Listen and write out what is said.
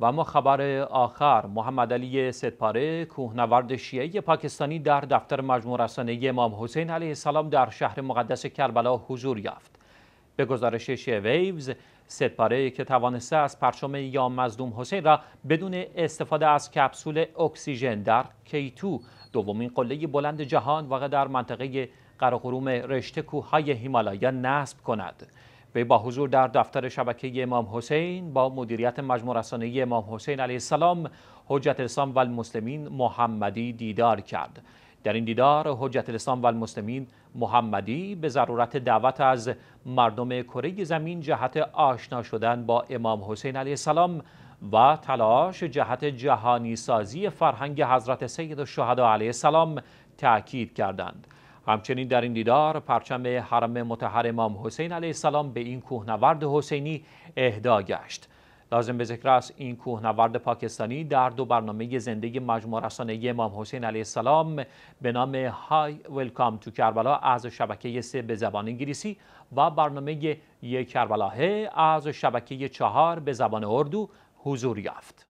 و اما خبر آخر محمد علی سدپاره، کوهنورد شیعه پاکستانی در دفتر مجموع رسانه امام حسین علیه السلام در شهر مقدس کربلا حضور یافت به گزارش شیعه ویوز سدپاره که توانسته از پرچم یا مزدوم حسین را بدون استفاده از کپسول اکسیژن در کیتو دومین قله بلند جهان واقع در منطقه قرقروم رشته کوههای هیمالایا نصب کند وی با حضور در دفتر شبکه امام حسین با مدیریت مجموع رسانه امام حسین علیه السلام حجت الاسلام والمسلمین محمدی دیدار کرد در این دیدار حجت الاسلام والمسلمین محمدی به ضرورت دعوت از مردم کره زمین جهت آشنا شدن با امام حسین علیه السلام و تلاش جهت جهانی سازی فرهنگ حضرت سید الشهدا علیه السلام تاکید کردند همچنین در این دیدار پرچم حرم متحر امام حسین علیه السلام به این کوهنورد حسینی اهدا گشت لازم به ذکر است این کوهنورد پاکستانی در دو برنامه زندگی مجموع رسانه امام حسین علیه السلام به نام های ویلکام تو کربلا از شبکه سه به زبان انگلیسی و برنامه یک کربلاه از شبکه چهار به زبان اردو حضور یافت.